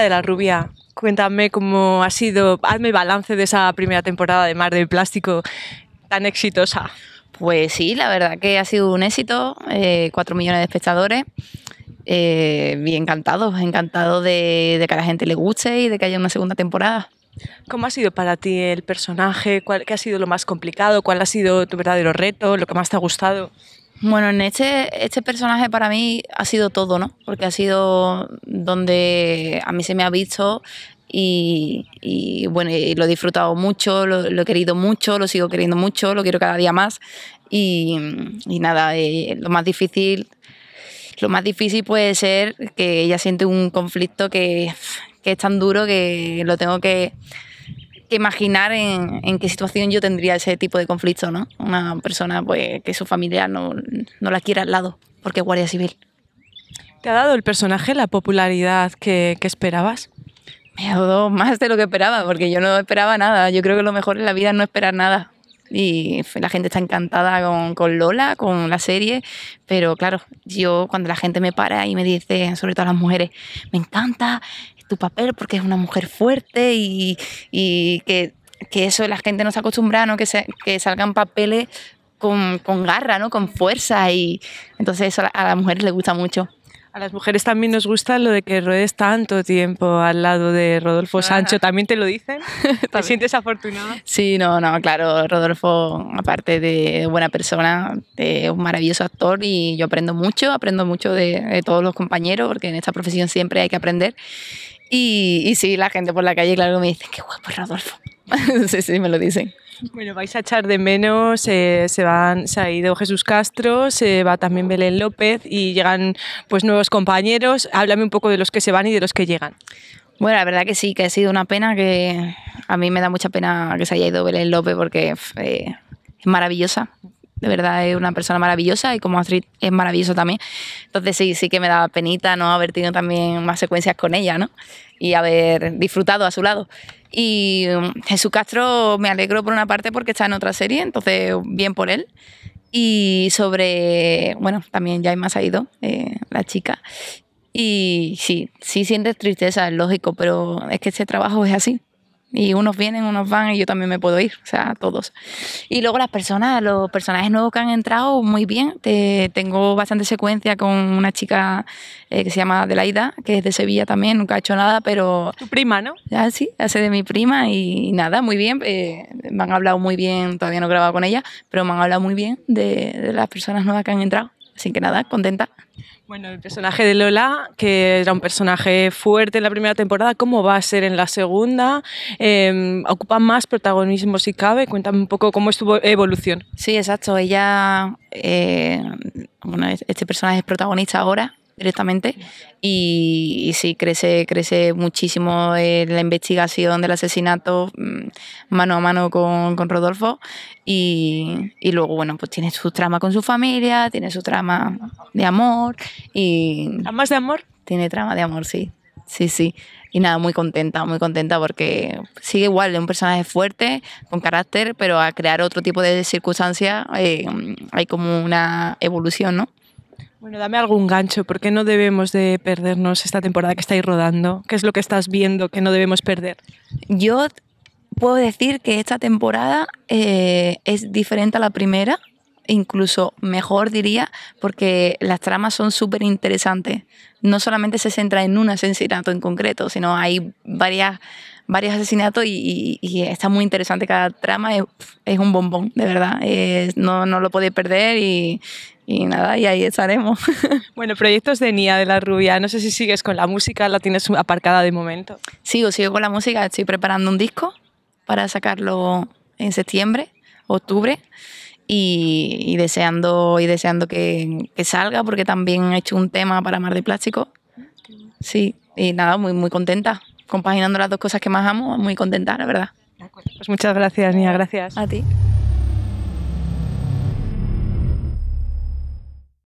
de la Rubia, cuéntame cómo ha sido, hazme balance de esa primera temporada de Mar del Plástico tan exitosa. Pues sí, la verdad que ha sido un éxito, eh, cuatro 4 millones de espectadores. Eh, encantados, encantado de, que a la gente le guste y de que haya una segunda temporada. ¿Cómo ha sido para ti el personaje? ¿Qué ha sido lo más complicado? ¿Cuál ha sido tu verdadero reto? ¿Lo que más te ha gustado? Bueno, en este, este personaje para mí ha sido todo, ¿no? Porque ha sido donde a mí se me ha visto y, bueno, y lo he disfrutado mucho, lo, he querido mucho, lo sigo queriendo mucho, lo quiero cada día más y, nada, eh, lo más difícil... Lo más difícil puede ser que ella siente un conflicto que es tan duro que lo tengo que, imaginar en, qué situación yo tendría ese tipo de conflicto, ¿no? Una persona pues, que su familia no, no la quiera al lado, porque es guardia civil. ¿Te ha dado el personaje la popularidad que, esperabas? Me ha dado más de lo que esperaba, porque yo no esperaba nada. Yo creo que lo mejor en la vida es no esperar nada. Y la gente está encantada con, con Lola, con la serie, pero claro, yo cuando la gente me para y me dice, sobre todo las mujeres, me encanta, tu papel porque es una mujer fuerte y, y que, que, eso la gente nos se acostumbra, ¿no? Que, se, que salgan papeles con, con, garra, ¿no? Con fuerza y entonces a las mujeres les gusta mucho. A las mujeres también nos gusta lo de que ruedes tanto tiempo al lado de Rodolfo ah. Sancho. ¿También te lo dicen? ¿Te sientes afortunada? Sí, no, no, claro. Rodolfo, aparte de buena persona, es un maravilloso actor y yo aprendo mucho, aprendo mucho de, de todos los compañeros, porque en esta profesión siempre hay que aprender. Y, sí, la gente por la calle, claro, me dice, qué guapo es Rodolfo. sí, sí, me lo dicen. Bueno, vais a echar de menos, eh, se, van, se ha ido Jesús Castro, se va también Belén López y llegan pues nuevos compañeros. Háblame un poco de los que se van y de los que llegan. Bueno, la verdad que sí, que ha sido una pena, que a mí me da mucha pena que se haya ido Belén López porque eh, es maravillosa, de verdad es una persona maravillosa y como actriz es maravilloso también. Entonces sí, sí que me daba penita no haber tenido también más secuencias con ella, Y haber disfrutado a su lado. Y mm, Jesús Castro me alegro por una parte porque está en otra serie, entonces bien por él. Y sobre, bueno, también ya hay más ha ido, eh, la chica. Y sí, sí sientes tristeza, es lógico, pero es que este trabajo es así. Y unos vienen, unos van y yo también me puedo ir, o sea, todos. Y luego las personas, los personajes nuevos que han entrado, muy bien. tengo bastante secuencia con una chica eh, que se llama Adelaida, que es de Sevilla también, nunca ha hecho nada, pero... Tu prima, ¿no? Ah, sí, hace de mi prima y nada, muy bien. Eh, me han hablado muy bien, todavía no he grabado con ella, pero me han hablado muy bien de, de las personas nuevas que han entrado. Así que nada, contenta. Bueno, el personaje de Lola, que era un personaje fuerte en la primera temporada, ¿cómo va a ser en la segunda? Em, ¿Ocupa más protagonismo si cabe? Cuéntame un poco cómo es tu evolución. Sí, exacto. Ella, eh, este personaje es protagonista ahora, directamente y, sí, crece, crece muchísimo eh, la investigación del asesinato mm, mano a mano con, Rodolfo y, y, luego, bueno, pues tiene su trama con su familia, tiene su trama de amor y... de amor? Tiene trama de amor, sí, sí, sí. Y nada, muy contenta, muy contenta porque sigue igual, es un personaje fuerte, con carácter, pero a crear otro tipo de circunstancias eh, hay como una evolución, ¿no? Bueno, dame algún gancho, ¿por qué no debemos de perdernos esta temporada que estáis rodando? ¿Qué es lo que estás viendo que no debemos perder? Yo puedo decir que esta temporada eh, es diferente a la primera, incluso mejor diría, porque las tramas son súper interesantes. No solamente se centra en un asesinato en concreto, sino hay varias, varios asesinatos y, está muy interesante cada trama. Es, un bombón, de verdad. no, no, lo podéis perder y, y nada, y ahí estaremos. Bueno, proyectos de Nia de la Rubia, no sé si sigues con la música, la tienes aparcada de momento. Sigo, sigo con la música, estoy preparando un disco para sacarlo en septiembre, octubre, y, deseando, y deseando que, salga, porque también he hecho un tema para Mar de Plástico. Sí, y nada, muy, muy contenta, compaginando las dos cosas que más amo, muy contenta, la verdad. Pues muchas gracias, Nia, gracias. A ti.